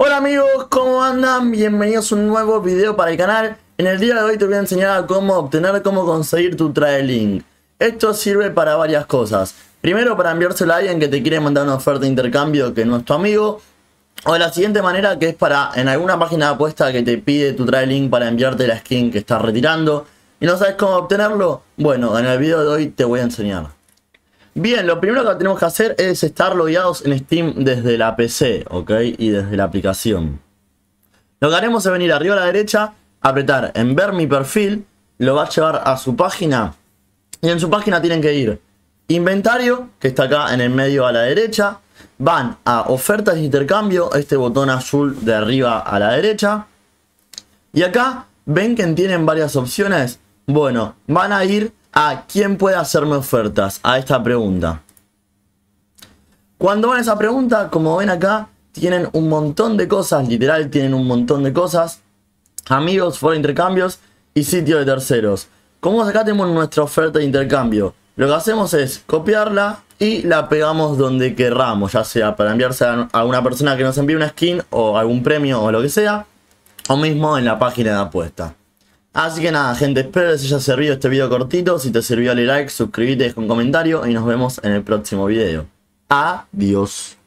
Hola amigos, ¿cómo andan? Bienvenidos a un nuevo video para el canal. En el día de hoy te voy a enseñar a cómo obtener, cómo conseguir tu trail link. Esto sirve para varias cosas. Primero para enviárselo a alguien que te quiere mandar una oferta de intercambio que nuestro es amigo. O de la siguiente manera que es para en alguna página de apuesta que te pide tu trail link para enviarte la skin que estás retirando. ¿Y no sabes cómo obtenerlo? Bueno, en el video de hoy te voy a enseñar. Bien, lo primero que tenemos que hacer es estar logueados en Steam desde la PC, ¿ok? Y desde la aplicación. Lo que haremos es venir arriba a la derecha, apretar en ver mi perfil, lo va a llevar a su página. Y en su página tienen que ir inventario, que está acá en el medio a la derecha. Van a ofertas de intercambio, este botón azul de arriba a la derecha. Y acá ven que tienen varias opciones. Bueno, van a ir a quién puede hacerme ofertas a esta pregunta. Cuando van a esa pregunta, como ven acá, tienen un montón de cosas, literal tienen un montón de cosas. Amigos, foro de intercambios y sitio de terceros. Como acá tenemos nuestra oferta de intercambio, lo que hacemos es copiarla y la pegamos donde querramos, ya sea para enviarse a una persona que nos envíe una skin o algún premio o lo que sea, o mismo en la página de apuesta. Así que nada, gente, espero les haya servido este video cortito. Si te sirvió, dale like, suscríbete, deja un comentario y nos vemos en el próximo video. Adiós.